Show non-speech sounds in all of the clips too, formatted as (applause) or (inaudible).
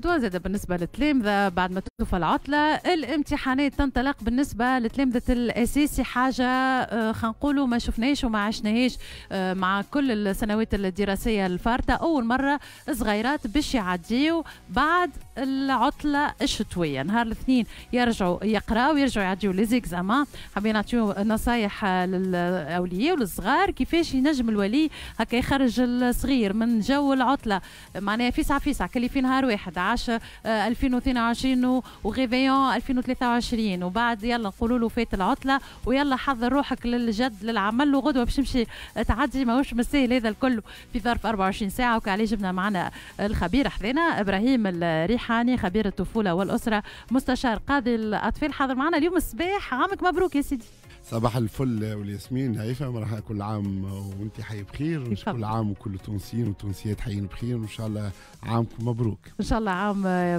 توا زاد بالنسبه للتلامذه بعد ما تشوف العطله الامتحانات تنطلق بالنسبه لتلامذه الاساسي حاجه آه، خلينا نقولوا ما شفناش وما عشناهاش آه، مع كل السنوات الدراسيه الفارته اول مره صغيرات باش يعديو بعد العطله الشتويه نهار الاثنين يرجعوا يقراوا يرجعوا يعديوا ليزيكزامان حابين نعطيو نصايح للاولياء والصغار كيفاش ينجم الولي هكا يخرج الصغير من جو العطله معناها فيسع فيسع كلي في نهار واحد عاش 2022 وغيفيون 2023 وبعد يلا نقولوا له فات العطله ويلا حضر روحك للجد للعمل وغدوه باش تمشي آه، تعدي ماهوش مستاهل هذا الكل في ظرف 24 ساعه وكعليه جبنا معنا الخبير حذانا ابراهيم الريحه الريحاني خبير الطفولة والأسرة مستشار قاضي الأطفال حاضر معنا اليوم الصباح عامك مبروك يا سيدي صباح الفل والياسمين هيفا مرحبا كل عام وانت حي بخير كل عام وكل التونسيين والتونسيات حيين بخير وان شاء الله عامكم مبروك ان شاء الله عام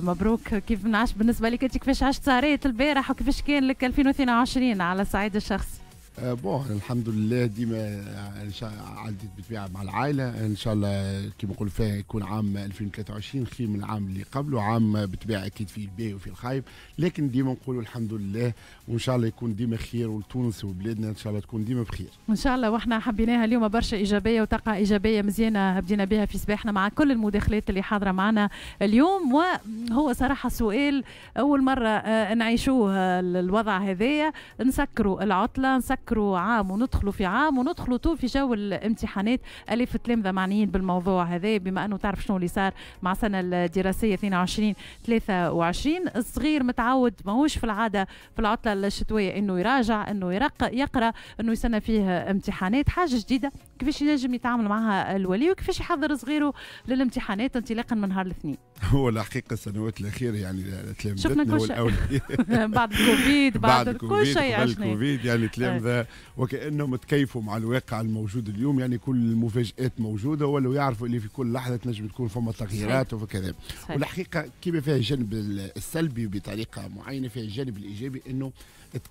مبروك كيف نعش بالنسبه لك انت كيفاش عشت صاريت البارح وكيفاش كان لك 2022 على الصعيد الشخصي آه، بون الحمد لله ديما آه، ان شاء الله عديت بالطبيعه مع العائله ان شاء الله كيما نقول فيه يكون عام 2023 خير من العام اللي قبله عام بالطبيعه اكيد فيه الباهي وفيه الخايب لكن ديما نقولوا الحمد لله وان شاء الله يكون ديما خير ولتونس وبلادنا ان شاء الله تكون ديما بخير ان شاء الله واحنا حبيناها اليوم برشا ايجابيه وطاقه ايجابيه مزيانه بدينا بها في صباحنا مع كل المداخلات اللي حاضره معنا اليوم وهو صراحه سؤال اول مره آه، نعيشوه الوضع هذايا نسكروا العطله نسكر نسكروا عام وندخلوا في عام وندخلوا تو في جو الامتحانات ألف تلامذة معنيين بالموضوع هذا بما أنه تعرف شنو اللي صار مع السنة الدراسية 22 23 الصغير متعود ماهوش في العادة في العطلة الشتوية أنه يراجع أنه يرق يقرأ أنه يسنى فيه امتحانات حاجة جديدة كيفاش ينجم يتعامل معها الولي وكيفاش يحضر صغيره للامتحانات انطلاقا من نهار الاثنين (laughs) هو الحقيقه السنوات الاخيره يعني تلامذتنا والاولاد (laughs) بعد الكوفيد بعد, كل شيء بعد الكوفيد يعني تلامذه آه. وكانهم تكيفوا مع الواقع الموجود اليوم يعني كل المفاجات موجوده ولو يعرفوا اللي في كل لحظه تنجم تكون فما تغييرات وكذا والحقيقه كيما فيها الجانب السلبي بطريقه معينه فيها الجانب الايجابي انه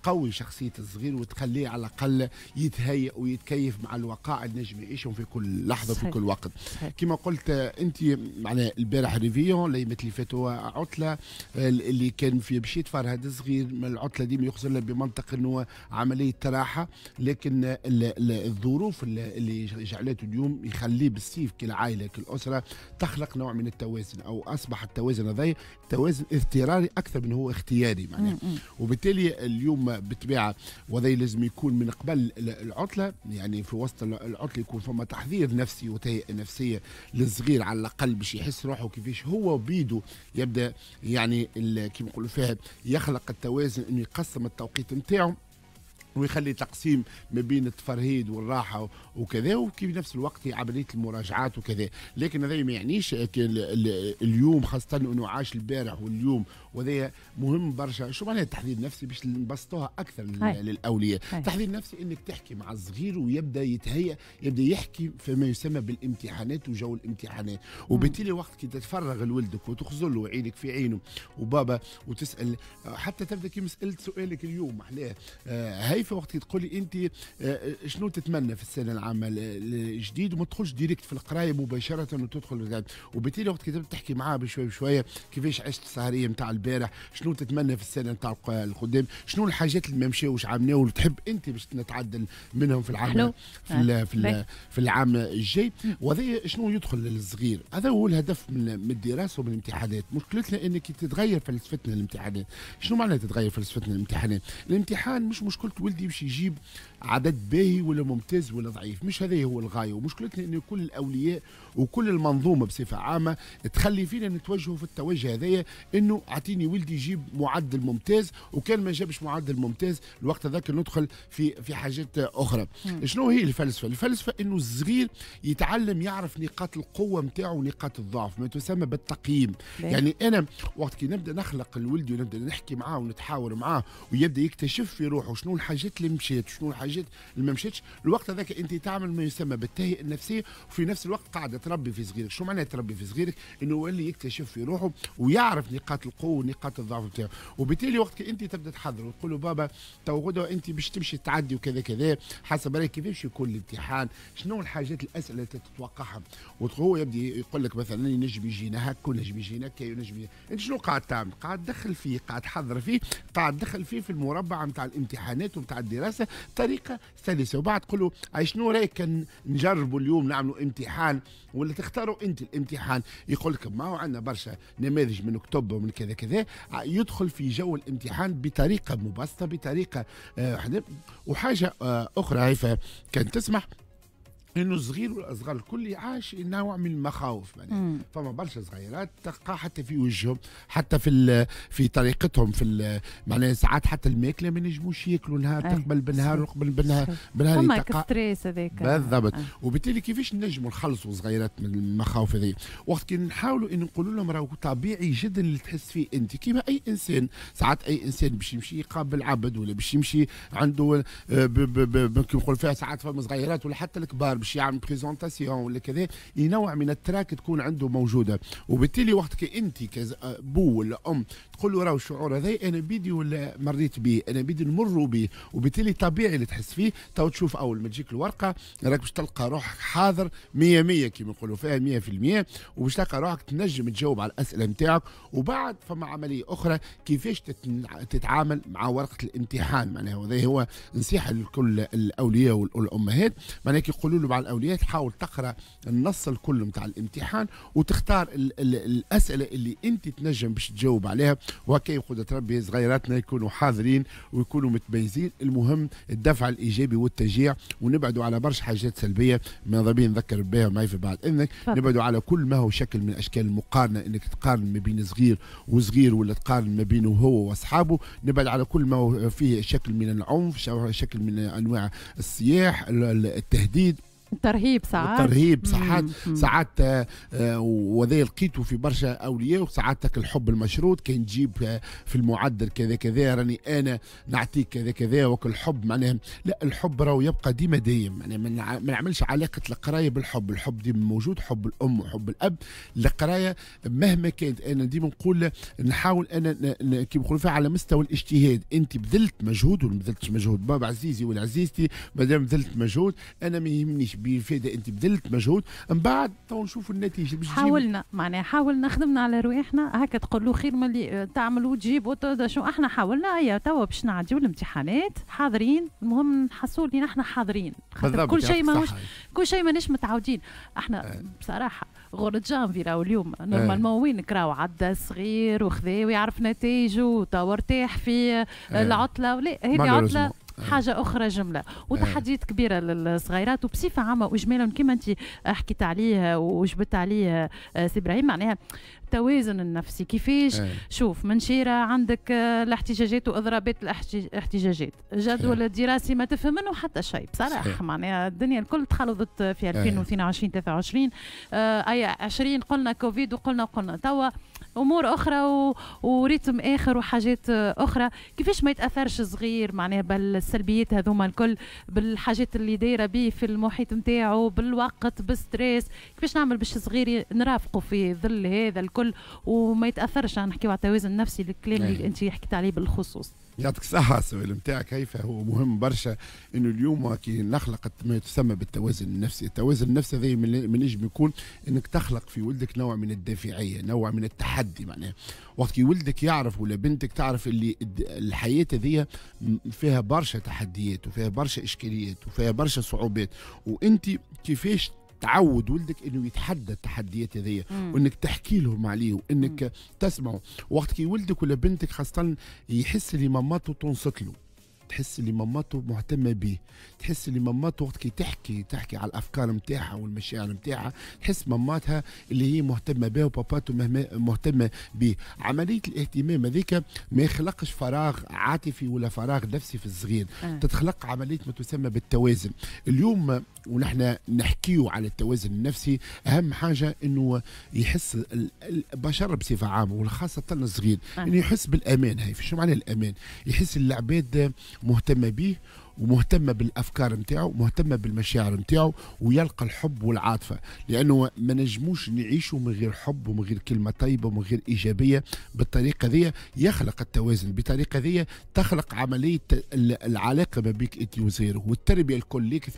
تقوي شخصيه الصغير وتخليه على الاقل يتهيئ ويتكيف مع الوقائع نجم يعيشهم في كل لحظه صحيح. في كل وقت صحيح. كما قلت انت معناها البارح ريفيون اللي اللي هو عطله آه، اللي كان في مشيت فرهد صغير من العطله دي يخسر بمنطق انه عمليه تراحه لكن الظروف اللي جعلته اليوم يخليه بالسيف كالعائله كالاسره تخلق نوع من التوازن او اصبح التوازن هذا توازن اضطراري اكثر من هو اختياري معناها وبالتالي اليوم بالطبيعه وذي لازم يكون من قبل العطله يعني في وسط العطله مرات اللي يكون فما تحضير نفسي وتهيئه نفسيه للصغير على الاقل باش يحس روحه كيفاش هو بيده يبدا يعني كيما نقولوا فيها يخلق التوازن انه يقسم التوقيت نتاعو ويخلي تقسيم ما بين التفرهيد والراحه وكذا وفي نفس الوقت عمليه المراجعات وكذا لكن هذا ما يعنيش اليوم خاصه انه عاش البارح واليوم وهذا مهم برشا شو معناها التحضير النفسي باش نبسطوها اكثر هاي. للاولياء التحضير النفسي انك تحكي مع الصغير ويبدا يتهيأ يبدا يحكي فيما يسمى بالامتحانات وجو الامتحانات وبالتالي وقت كي تتفرغ لولدك وتخزل له عينك في عينه وبابا وتسال حتى تبدا كي مساله سؤالك اليوم احلاه هي كيف وقت تقولي انت آه، آه، شنو تتمنى في السنه العامه الجديد وما تدخلش ديريكت في القرايه مباشره وتدخل وبالتالي وقت كي تحكي معاه بشوي بشويه كيفاش عشت السهريه نتاع البارح شنو تتمنى في السنه نتاع القدام شنو الحاجات اللي ما مشاوش عملناه واللي تحب انت باش نتعدل منهم في العام في, آه. في, في العام الجاي وهذا شنو يدخل للصغير هذا هو الهدف من الدراسه ومن الامتحانات مشكلتنا انك تتغير فلسفتنا الامتحانات شنو معنى تتغير فلسفتنا الامتحانات الامتحان مش مشكلته ولدي باش يجيب عدد باهي ولا ممتاز ولا ضعيف مش هذا هو الغايه ومشكلتنا ان كل الاولياء وكل المنظومه بصفه عامه تخلي فينا نتوجهوا في التوجه هذايا انه اعطيني ولدي يجيب معدل ممتاز وكان ما جابش معدل ممتاز الوقت هذاك ندخل في في حاجات اخرى شنو هي الفلسفه الفلسفه انه الصغير يتعلم يعرف نقاط القوه نتاعو ونقاط الضعف ما تسمى بالتقييم بي. يعني انا وقت كي نبدا نخلق الولد ونبدا نحكي معاه ونتحاور معاه ويبدا يكتشف في روحه شنو الحاجات الحاجات اللي مشيت شنو الحاجات اللي ما مشيتش الوقت هذاك انت تعمل ما يسمى بالتهيئه النفسيه وفي نفس الوقت قاعده تربي في صغيرك شو معناها تربي في صغيرك انه يولي يكتشف في روحه ويعرف نقاط القوه ونقاط الضعف بتاعه وبالتالي وقت انت تبدا تحضر وتقول له بابا تو غدوه انت باش تمشي تعدي وكذا كذا حسب رايك كيفاش يكون الامتحان شنو الحاجات الاسئله اللي تتوقعها وهو يبدا يقول لك مثلا نجم يجينا هك ونجم يجينا هكا ونجم يجينا. انت شنو قاعد تعمل قاعد تدخل فيه قاعد تحضر فيه قاعد تدخل فيه في المربع نتاع الامتحانات ونتاع تاع الدراسه طريقه سلسه وبعد تقول له شنو رايك نجربوا اليوم نعملوا امتحان ولا تختاروا انت الامتحان يقول لك ما هو عندنا برشا نماذج من كتب ومن كذا كذا آه، يدخل في جو الامتحان بطريقه مبسطه بطريقه آه، وحاجه آه، اخرى هيفا كان تسمح انه الصغير والاصغر الكل عاش نوع من المخاوف معناها فما برشا صغيرات تلقى حتى في وجههم حتى في في طريقتهم في معناها ساعات حتى الماكله ما ينجموش ياكلوا نهار تقبل بالنهار وقبل بالنهار فما ستريس هذاك بالضبط وبالتالي كيفاش نجموا نخلصوا صغيرات من المخاوف هذه وقت كي نحاولوا ان نقولوا لهم راهو طبيعي جدا اللي تحس فيه انت كيما اي انسان ساعات اي انسان باش يمشي يقابل عبد ولا باش يمشي عنده آه، كي نقول فيها ساعات فما صغيرات ولا حتى الكبار باش يعمل بريزونتاسيون ولا كذا ينوع من التراك تكون عنده موجوده وبالتالي وقت انت كبو ولا ام تقول له راه الشعور هذا انا بيدي ولا مريت به انا بيدي نمر به وبالتالي طبيعي اللي تحس فيه تو تشوف اول ما تجيك الورقه راك باش تلقى روحك حاضر 100 100 كيما نقولوا فيها 100% وباش تلقى روحك تنجم تجاوب على الاسئله نتاعك وبعد فما عمليه اخرى كيفاش تتعامل مع ورقه الامتحان معناها هذا هو نصيحه لكل الاولياء والامهات معناها كي يقولوا له مع الاولياء تحاول تقرا النص الكل نتاع الامتحان وتختار الـ الـ الاسئله اللي انت تنجم باش تجاوب عليها وهكا قدرة ربي صغيراتنا يكونوا حاضرين ويكونوا متميزين المهم الدفع الايجابي والتشجيع ونبعدوا على برشا حاجات سلبيه ماذا ضابين نذكر بها معي في بعد اذنك نبعدوا على كل ما هو شكل من اشكال المقارنه انك تقارن ما بين صغير وصغير ولا تقارن ما بينه هو واصحابه نبعد على كل ما هو فيه شكل من العنف شكل من انواع الصياح التهديد الترهيب ساعات الترهيب ساعات ساعات آه، آه، وذا لقيته في برشا اولياء وساعاتك الحب المشروط كان تجيب آه، في المعدل كذا كذا راني انا نعطيك كذا كذا وك الحب معناها لا الحب راهو يبقى ديما دايم يعني ما نعملش علاقه القرايه بالحب الحب ديما موجود حب الام وحب الاب القرايه مهما كانت انا ديما نقول نحاول انا كي نقولوا فيها على مستوى الاجتهاد انت بذلت مجهود ولا ما بذلتش مجهود بابا عزيزي ولا عزيزتي ما دام بذلت مجهود انا ما يهمنيش بفائده انت بذلت مجهود من بعد تو نشوفوا النتيجه باش حاولنا معناها حاولنا خدمنا على رواحنا هكا تقول له خير من اللي تعمل وتجيب شو احنا حاولنا ايا توا باش نعديو الامتحانات حاضرين المهم نحسوا اللي احنا حاضرين كل شيء ماهوش كل شيء ماناش متعودين احنا اه. بصراحه غور جانفي راهو اليوم نورمالمون آه. وينك راهو عدى صغير وخذا ويعرف نتائجه وتوا ارتاح في آه. العطله ولا هذه عطله آه. حاجه اخرى جمله وتحديات آه. كبيره للصغيرات وبصفه عامه واجمالا كما انت حكيت عليها وجبت عليها آه، سي ابراهيم معناها التوازن النفسي كيفاش شوف شوف منشيرة عندك الاحتجاجات واضرابات الاحتجاجات الجدول الدراسي ما تفهم منه حتى شيء بصراحة معناها الدنيا الكل تخلطت في 2022 23 اي 20 قلنا كوفيد وقلنا قلنا توا امور اخرى و... وريتم اخر وحاجات اخرى كيفاش ما يتاثرش صغير معناها بالسلبيات هذوما الكل بالحاجات اللي دايره بيه في المحيط نتاعو بالوقت بالستريس كيفاش نعمل باش صغير نرافقه في ظل هذا الكل وما يتاثرش نحكيو على التوازن النفسي الكلام اللي نعم. انت حكيت عليه بالخصوص يعطيك الصحة السؤال نتاعك هيفا هو مهم برشا انه اليوم كي نخلق ما يسمى بالتوازن النفسي، التوازن النفسي هذا من نجم يكون انك تخلق في ولدك نوع من الدافعية، نوع من التحدي معناها، وقت كي ولدك يعرف ولا بنتك تعرف اللي الحياة هذه فيها برشا تحديات وفيها برشا اشكاليات وفيها برشا صعوبات وانت كيفاش تعود ولدك انه يتحدى التحديات هذيا وانك تحكي لهم عليه وانك تسمعه وقت كي ولدك ولا بنتك خاصه يحس اللي ماماته تنصت له تحس اللي ماماته مهتمه بيه تحس اللي ماماته وقت كي تحكي تحكي على الافكار نتاعها والمشاعر نتاعها تحس ماماتها اللي هي مهتمه بها وباباتو مهتمه بيه عمليه الاهتمام هذيك ما يخلقش فراغ عاطفي ولا فراغ نفسي في الصغير أه. تتخلق عمليه ما تسمى بالتوازن اليوم ونحن نحكيو على التوازن النفسي اهم حاجه انه يحس البشر بصفه عامه وخاصه الصغير أه. انه يحس بالامان هاي شو معنى الامان يحس العباد مهتمه به ومهتمه بالافكار نتاعو مهتمه بالمشاعر نتاعو ويلقى الحب والعاطفه لانه ما نجموش نعيشه من غير حب ومن غير كلمه طيبه ومن غير ايجابيه بالطريقه ذي يخلق التوازن بطريقه ذي تخلق عمليه العلاقه ما بيك انت وصغيرك والتربيه الكل ليك 80%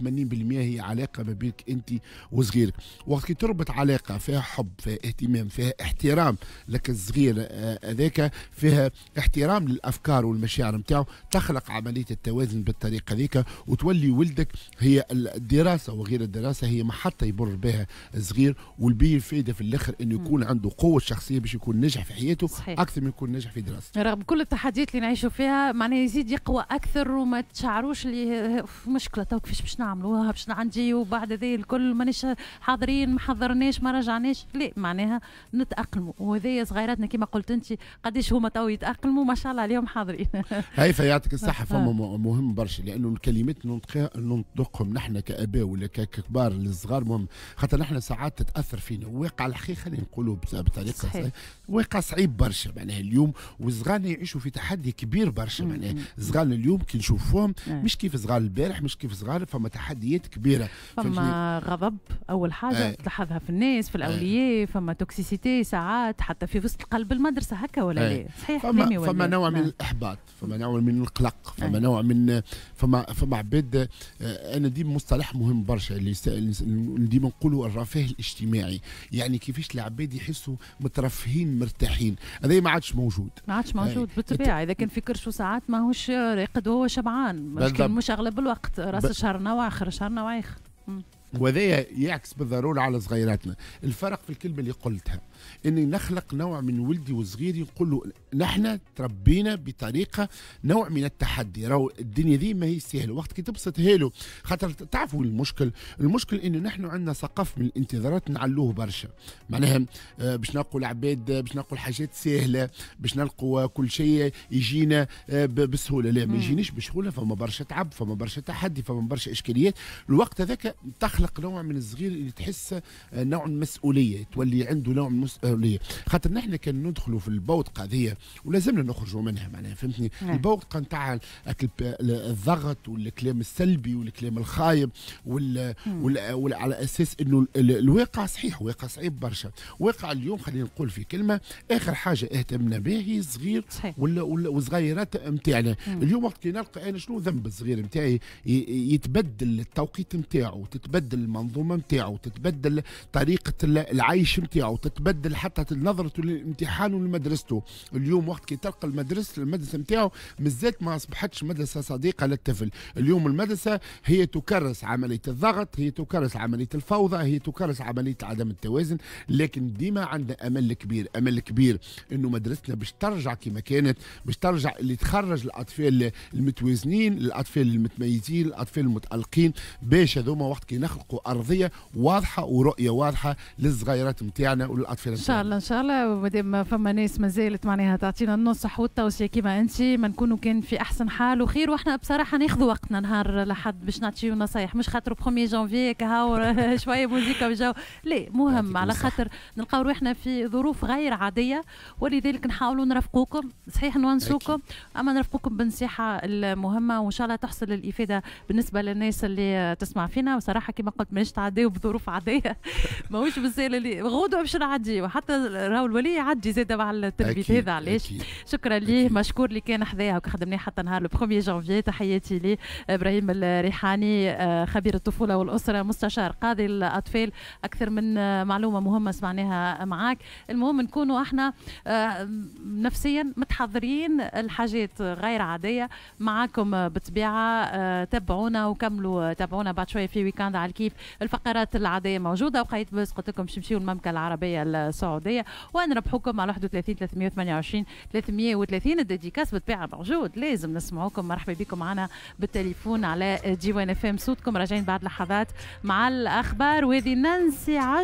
هي علاقه ما بيك انت وصغيرك وقت تربط علاقه فيها حب فيها اهتمام فيها احترام لك الصغير آه، هذاك فيها احترام للافكار والمشاعر نتاعو تخلق عمليه التوازن بالطريقه هذيك وتولي ولدك هي الدراسه وغير الدراسه هي محطه يبر بها الصغير والبي الفائده في الاخر انه يكون عنده قوه شخصيه باش يكون ناجح في حياته صحيح. اكثر من يكون ناجح في دراسته رغم كل التحديات اللي نعيشوا فيها معناها يزيد يقوى اكثر وما تشعروش اللي مشكله تو كيفاش باش نعملوها باش نعدي وبعد ذي الكل مانيش حاضرين ما حضرناش ما رجعناش لا معناها نتاقلموا وهذايا صغيراتنا كما قلت انت قداش هما تو يتاقلموا ما شاء الله عليهم حاضرين هاي يعطيك الصحه (laughs) فما مهم برشا لانه الكلمات ننطقها ننطقهم نحن كاباء ولا ككبار للصغار مهم خاطر نحن ساعات تتاثر فينا واقع الحقيقه خلينا نقولوا بطريقه صحيح. واقع صعيب برشا معناها اليوم وصغارنا يعيشوا في تحدي كبير برشا معناها صغارنا اليوم كي نشوفوهم آه. مش كيف صغار البارح مش كيف صغار فما تحديات كبيره فما غضب اول حاجه آه. تلاحظها في الناس في الاولياء آه. فما توكسيسيتي ساعات حتى في وسط قلب المدرسه هكا ولا آه. لا صحيح فما, فما نوع من آه. الاحباط فما نوع من القلق فما آه. نوع من فما فما عباد آه، انا ديما مصطلح مهم برشا اللي ديما نقولوا الرفاه الاجتماعي يعني كيفاش العباد يحسوا مترفهين مرتاحين هذا ما عادش موجود ما عادش موجود يعني بالطبيعه اذا كان في كرش ساعات ماهوش راقد وهو شبعان مش, مش اغلب الوقت راس الشهر نواخر شهر اخر وهذا يعكس بالضروره على صغيراتنا الفرق في الكلمه اللي قلتها اني نخلق نوع من ولدي وصغيري نقول له نحن تربينا بطريقه نوع من التحدي راهو الدنيا ذي ما هي سهل وقت كي تبسطها له خاطر تعرفوا المشكل المشكل انه نحن عندنا ثقافه من الانتظارات نعلوه برشا معناها آه، باش نلقوا العباد باش نلقوا الحاجات سهله باش نلقوا كل شيء يجينا آه، بسهوله لا ما يجينيش بسهوله فما برشا تعب فما برشا تحدي فما برشا اشكاليات الوقت هذاك تخلق نوع من الصغير اللي تحس آه، نوع من مسؤوليه تولي عنده نوع من المسؤوليه خاطر نحن كان ندخلوا في البوتقه هذه ولازمنا نخرجوا منها معناها فهمتني نعم. البوتقه نتاع الضغط والكلام السلبي والكلام الخايب وال, وال... وال... على اساس انه الواقع صحيح واقع صعيب برشا واقع اليوم خلينا نقول في كلمه اخر حاجه اهتمنا به هي الصغير والصغيرات نتاعنا اليوم وقت كي نلقى انا شنو ذنب الصغير نتاعي يتبدل التوقيت نتاعو تتبدل المنظومه نتاعو تتبدل طريقه العيش نتاعو تتبدل يبدل حتى نظرته للامتحان ولمدرسته اليوم وقت كي تلقى المدرسة المدرسة نتاعو مازالت ما أصبحتش مدرسة صديقة للطفل اليوم المدرسة هي تكرس عملية الضغط هي تكرس عملية الفوضى هي تكرس عملية عدم التوازن لكن ديما عندنا أمل كبير أمل كبير أنه مدرستنا باش ترجع كما كانت باش ترجع اللي تخرج الأطفال المتوازنين الأطفال المتميزين الأطفال المتألقين باش هذوما وقت كي نخلقوا أرضية واضحة ورؤية واضحة للصغيرات نتاعنا وللأطفال ان شاء الله ان شاء الله ومادام فما ناس مازالت معناها تعطينا النصح والتوصيه كما انت ما نكونوا كان في احسن حال وخير واحنا بصراحه ناخذ وقتنا نهار لحد باش نعطيو نصايح مش خاطر 1 جانفي كهاو شويه موزيكا وجو لا مهم على خاطر نلقاو روحنا في ظروف غير عاديه ولذلك نحاولوا نرفقوكم صحيح نونسوكم اما نرفقوكم بالنصيحه المهمه وان شاء الله تحصل الافاده بالنسبه للناس اللي تسمع فينا وصراحه كما قلت مانيش تعديو بظروف عاديه (laughs) ماهوش بالسهل اللي غدوه باش نعدي عجي وحتى راهو الولي عجي زاد مع التربيت هذا علاش شكرا ليه مشكور اللي كان حذاه وخدمناه حتى نهار لو 1 جانفي تحياتي ليه ابراهيم الريحاني آه، خبير الطفوله والاسره مستشار قاضي الاطفال اكثر من آه، معلومه مهمه سمعناها معاك المهم نكونوا احنا آه، نفسيا متحضرين الحاجات غير عاديه معاكم بالطبيعه تابعونا وكملوا تابعونا بعد شويه في ويكاند على الكيف الفقرات العاديه موجوده وقيت بس قلت لكم باش نمشيو المملكه العربيه السعوديه ونربحوكم على 31 328 330 الديديكاس بالطبيعه موجود لازم نسمعوكم مرحبا بكم معنا بالتليفون على جيوان اف ام صوتكم راجعين بعد لحظات مع الاخبار وهذه نانسي عجل